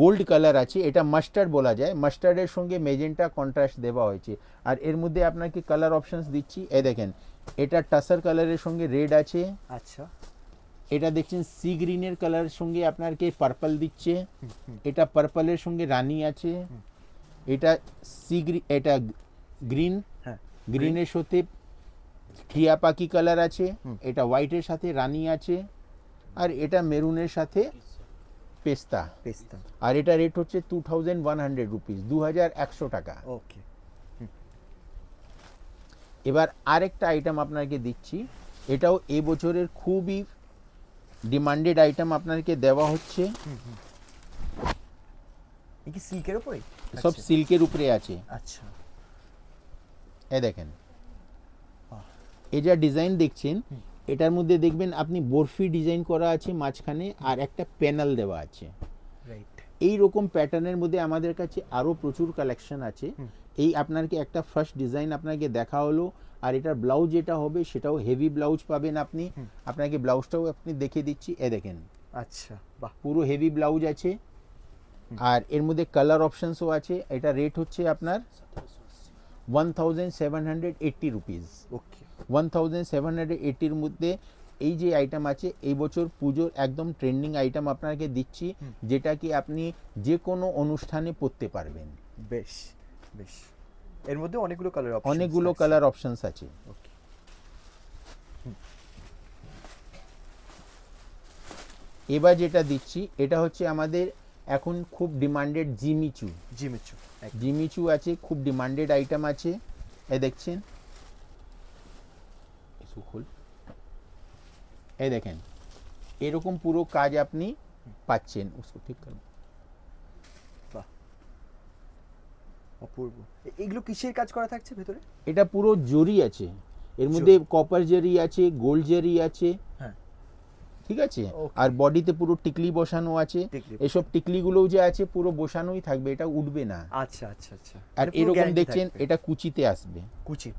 গোল্ড হ্যাঁ। কালার আছে এটা মাস্টার্ড বলা যায় মাস্টার্ডের সঙ্গে মেজেন্টা কন্ট্রাস্ট দেওয়া হয়েছে আর এর মধ্যে আপনাকে কালার অপশনস দিচ্ছি এ দেখেন এটা টাসার কালারের সঙ্গে রেড আছে আচ্ছা এটা দেখছেন সি গ্রিনের কালারের সঙ্গে আপনাকে পার্পল দিচ্ছে এটা পার্পলের সঙ্গে রানি আছে এটা সি গ্রি এটা গ্রিন হ্যাঁ। গ্রিনের সাথে টিয়া পাখি কালার আছে এটা হোয়াইটের সাথে রানি আছে আর এটা মেরুনের সাথে পেস্তা পেস্তা আর এটা রেট হচ্ছে two thousand one hundred rupees দু হাজার একশো টাকা ওকে এবার আরেকটা আইটেম আপনাকে দিচ্ছি এটাও এবছরের খুবই ডিমান্ডেড আইটেম আপনাকে দেওয়া হচ্ছে কি সিল্কের উপরে সব সিল্কের আচ্ছা। উপরে আছে আচ্ছা এ দেখেন এটা ডিজাইন দেখছেন এটার মধ্যে দেখবেন আপনি বরফি ডিজাইন করা আছে মাঝখানে আর একটা প্যানেল দেওয়া আছে এই রকম প্যাটার্নের মধ্যে আমাদের কাছে আরও প্রচুর কালেকশন আছে এই আপনারকে একটা ফার্স্ট ডিজাইন আপনাকে দেখা হলো আর এটার ব্লাউজ যেটা হবে সেটাও হেভি ব্লাউজ পাবেন আপনি আপনাকে ব্লাউজটাও আপনি দেখে দিচ্ছি এ দেখেন আচ্ছা বাহ পুরো হেভি ব্লাউজ আছে আর এর মধ্যে কালার অপশানসও আছে এটা রেট হচ্ছে আপনার one thousand seven hundred eighty rupees okay one thousand seven hundred মধ্যে এই যে আইটেম আছে এই বছর পুজোর একদম ট্রেন্ডিং আইটেম আপনাকে দিচ্ছি যেটা কি আপনি যে কোনো অনুষ্ঠানে পরতে পারবেন বেশ বেশ এর মধ্যে অনেকগুলো কালার অনেকগুলো কালার অপশনস আছে ওকে এবার যেটা দিচ্ছি এটা হচ্ছে আমাদের এখন খুব ডিমান্ডেড জিমিচু জিমিচু জিমিচু আছে খুব ডিমান্ডেড আইটেম আছে এ দেখছেন একটু এই দেখেন এরকম পুরো কাজ আপনি পাচ্ছেন উসকো ঠিক করুন অপূর্ব এগুলো কিসের কাজ করা থাকছে ভেতরে এটা পুরো জরি আছে এর মধ্যে কপার জেরি আছে গোল্ড জেরি আছে হ্যাঁ। ঠিক আছে আর বডিতে পুরো টিকলি বসানো আছে এসব গুলো যে আছে পুরো বসানোই থাকবে এটা উঠবে না আচ্ছা আচ্ছা আচ্ছা আর এরকম দেখছেন এটা কুচিতে আসবে কুচি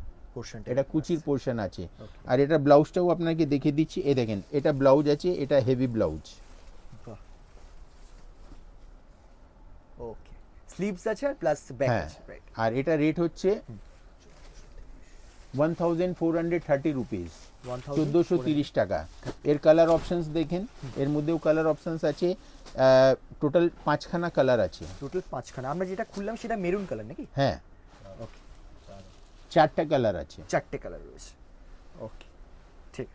এটা কুচির পোর্শন আছে আর এটা ব্লাউজটাও আপনাকে দেখে দিচ্ছি এ দেখেন এটা ব্লাউজ আছে এটা হেভি ব্লাউজ ওকে স্লিভস আছে আর প্লাস ব্যাক আছে আর এটা রেট হচ্ছে 1430 রুপিস 1430 টাকা এর কালার অপশন দেখেন এর মধ্যেও কালার অপশন আছে টোটাল পাঁচখানা কালার আছে টোটাল পাঁচখানা আমরা যেটা খুললাম সেটা মেরুন কালার নাকি হ্যাঁ চারটে কালার আছে চারটে কালার রয়েছে ওকে ঠিক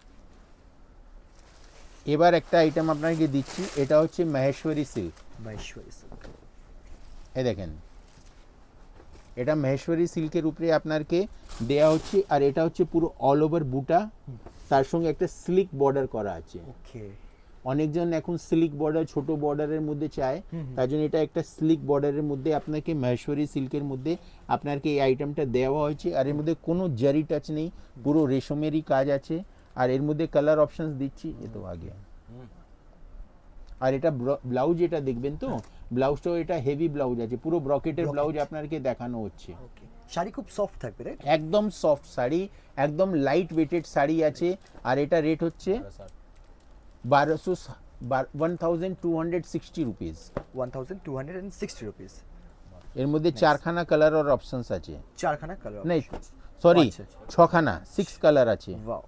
এবার একটা আইটেম আপনাকে দিচ্ছি এটা হচ্ছে মহেশ্বরী সিল্ক মহেশ্বরী সিল্ক এ দেখেন এটা মহেশ্বরী সিল্কের উপরে আপনারকে দেয়া হচ্ছে আর এটা হচ্ছে পুরো অল ওভার বুটা তার সঙ্গে একটা স্লিক বর্ডার করা আছে ওকে অনেকজন এখন স্লিক বর্ডার ছোট বর্ডারের মধ্যে চায় তার জন্য এটা একটা সিল্ক বর্ডারের মধ্যে আপনাকে মহেশ্বরী সিল্কের মধ্যে আপনাকে এই আইটেমটা দেওয়া হয়েছে আর এর মধ্যে কোনো জারি টাচ নেই পুরো রেশমেরই কাজ আছে আর এর মধ্যে কালার অপশন দিচ্ছি এ তো আগে আর এটা ব্লাউজ এটা দেখবেন তো ব্লাউজটাও এটা হেভি ব্লাউজ আছে পুরো ব্রকেটের ব্লাউজ আপনাকে দেখানো হচ্ছে শাড়ি খুব সফট থাকবে রাইট একদম সফট শাড়ি একদম লাইট ওয়েটেড শাড়ি আছে আর এটা রেট হচ্ছে बारह सौ one thousand two hundred sixty rupees one thousand two hundred and sixty rupees এর মধ্যে চারখানা কালার আর অপশনস আছে চারখানা কালার না সরি ছখানা সিক্স কালার আছে ওয়াও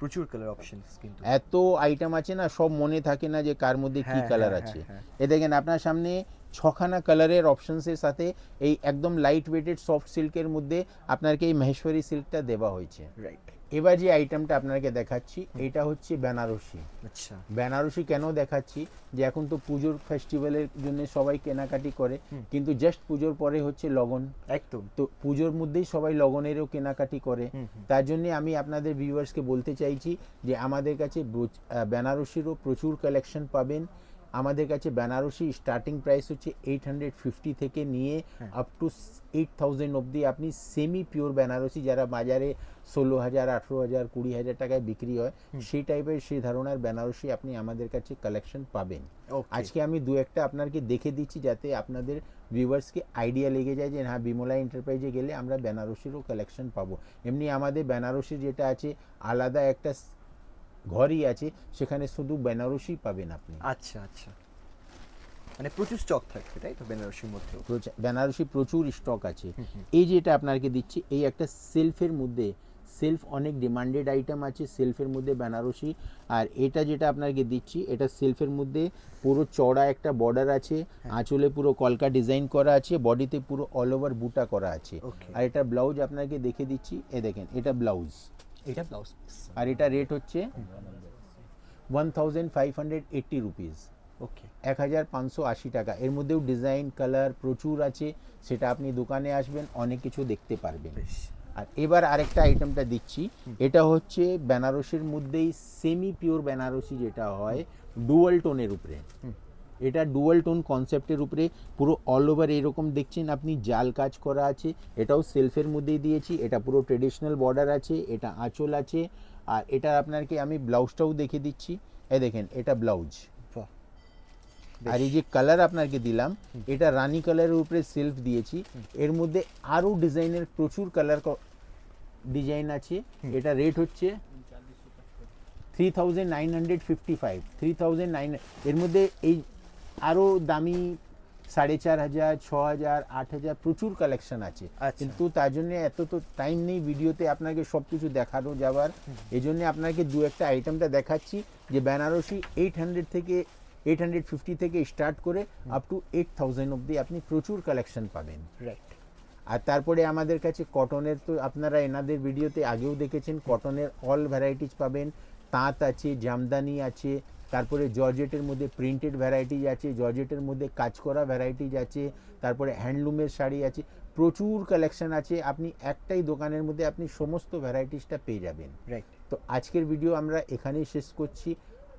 প্রচুর কালার অপশনস কিন্তু এত আইটেম আছে না সব মনে থাকে না যে কার মধ্যে কি কালার হ্যাঁ, হ্যাঁ, আছে হ্যাঁ, এ দেখেন আপনার সামনে ছখানা কালারের অপশনসের সাথে এই একদম লাইট ওয়েটেড সফট সিল্কের মধ্যে আপনাকে এই মহেশ্বরী সিল্কটা দেওয়া হয়েছে রাইট এবার যে আইটেমটা আপনাকে দেখাচ্ছি এটা হচ্ছে বেনারসি আচ্ছা বেনারসি কেন দেখাচ্ছি যে এখন তো পুজোর ফেস্টিভ্যালের জন্য সবাই কেনাকাটি করে কিন্তু জাস্ট পুজোর পরে হচ্ছে লগন একদম তো পুজোর মধ্যেই সবাই লগনেরও কেনাকাটি করে তার জন্য আমি আপনাদের ভিউয়ার্সকে বলতে চাইছি যে আমাদের কাছে বেনারসিরও প্রচুর কালেকশন পাবেন আমাদের কাছে বেনারসি স্টার্টিং প্রাইস হচ্ছে এইট হান্ড্রেড ফিফটি থেকে নিয়ে আপ টু এইট থাউজেন্ড অবধি আপনি সেমি পিওর বেনারসি যারা বাজারে ষোলো হাজার আঠেরো হাজার কুড়ি হাজার টাকায় বিক্রি হয় সেই টাইপের সেই ধারণার বেনারসি আপনি আমাদের কাছে কালেকশন পাবেন আজকে আমি দু একটা আপনারকে দেখে দিচ্ছি যাতে আপনাদের ভিউয়ার্সকে আইডিয়া লেগে যায় যে হ্যাঁ বিমলা এন্টারপ্রাইজে গেলে আমরা বেনারসিরও কালেকশন পাবো এমনি আমাদের বেনারসি যেটা আছে আলাদা একটা ঘরই আছে সেখানে শুধু বেনারসি পাবেন আপনি আচ্ছা আচ্ছা মানে প্রচুর স্টক থাকবে তাই তো বেনারসির মধ্যে বেনারসি প্রচুর স্টক আছে এই যেটা আপনাকে দিচ্ছি এই একটা সেলফের মধ্যে সেলফ অনেক ডিমান্ডেড আইটেম আছে সেলফের মধ্যে বেনারসি আর এটা যেটা আপনাকে দিচ্ছি এটা সেলফের মধ্যে পুরো চড়া একটা বর্ডার আছে হ্যাঁ। আঁচলে পুরো কলকা ডিজাইন করা আছে বডিতে পুরো অল ওভার বুটা করা আছে আর এটা ব্লাউজ আপনাকে দেখে দিচ্ছি এ দেখেন এটা ব্লাউজ এটা ব্লাউজ আর এটা রেট হচ্ছে one thousand five hundred eighty rupees okay এক হাজার পাঁচশো আশি টাকা এর মধ্যেও ডিজাইন কালার প্রচুর আছে সেটা আপনি দোকানে আসবেন অনেক কিছু দেখতে পারবেন আর এবার আরেকটা আইটেমটা দিচ্ছি এটা হচ্ছে বেনারসির মধ্যেই সেমি পিওর বেনারসি যেটা হয় ডুয়াল টোনের উপরে এটা ডুয়াল টোন কনসেপ্টের উপরে পুরো অল ওভার এরকম দেখছেন আপনি জাল কাজ করা আছে এটাও সেলফের মধ্যে দিয়েছি এটা পুরো ট্র্যাডিশনাল বর্ডার আছে এটা আচল আছে আর এটা আপনারকে আমি ब्लाউজটাও দেখিয়ে দিচ্ছি এই দেখেন এটা ब्लाউজ আর এই যে কালার আপনাদের দিলাম এটা রানী কালারের উপরে সেলফ দিয়েছি এর মধ্যে আরো ডিজাইনের প্রচুর কালার ডিজাইন আছে এটা রেট হচ্ছে 3455 3955 39 এর মধ্যে এই আরও দামি সাড়ে চার হাজার ছ হাজার আট হাজার প্রচুর কালেকশন আছে আচ্ছা। কিন্তু তার জন্য এত তো টাইম নেই ভিডিওতে আপনাকে সব কিছু দেখানো যাবার এই জন্য আপনাকে দু একটা আইটেমটা দেখাচ্ছি যে বেনারসি এইট হান্ড্রেড থেকে এইট হান্ড্রেড ফিফটি থেকে স্টার্ট করে আপ টু এইট থাউজেন্ড অবধি আপনি প্রচুর কালেকশন পাবেন রাইট আর তারপরে আমাদের কাছে কটনের তো আপনারা এনাদের ভিডিওতে আগেও দেখেছেন কটনের অল ভ্যারাইটিস পাবেন তাঁত আছে জামদানি আছে তারপরে জর্জেটের মধ্যে প্রিন্টেড ভ্যারাইটিজ আছে জর্জেটের মধ্যে কাজ করা ভ্যারাইটিজ আছে তারপরে হ্যান্ডলুমের শাড়ি আছে প্রচুর কালেকশন আছে আপনি একটাই দোকানের মধ্যে আপনি সমস্ত ভ্যারাইটিসটা পেয়ে যাবেন রাইট তো আজকের ভিডিও আমরা এখানেই শেষ করছি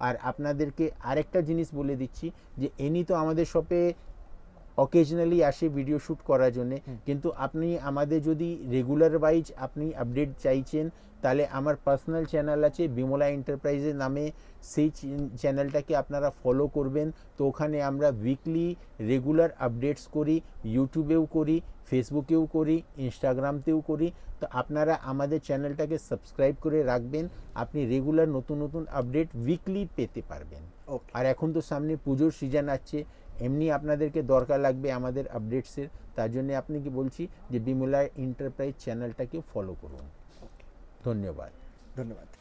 আর আপনাদেরকে আরেকটা জিনিস বলে দিচ্ছি যে এনি তো আমাদের শপে অকেজনালি আসে ভিডিও শ্যুট করার জন্য কিন্তু আপনি আমাদের যদি রেগুলার ওয়াইজ আপনি আপডেট চাইছেন তাহলে আমার পার্সোনাল চ্যানেল আছে বিমলা এন্টারপ্রাইজের নামে সেই চ্যানেলটাকে আপনারা ফলো করবেন তো ওখানে আমরা উইকলি রেগুলার আপডেটস করি ইউটিউবেও করি ফেসবুকেও করি ইনস্টাগ্রামতেও করি তো আপনারা আমাদের চ্যানেলটাকে সাবস্ক্রাইব করে রাখবেন আপনি রেগুলার নতুন নতুন আপডেট উইকলি পেতে পারবেন আর এখন তো সামনে পুজোর সিজন আছে এমনি আপনাদেরকে দরকার লাগবে আমাদের আপডেটসের তার জন্য আপনি কি বলছি যে বিমুলায় এন্টারপ্রাইজ চ্যানেলটাকে ফলো করুন ধন্যবাদ ধন্যবাদ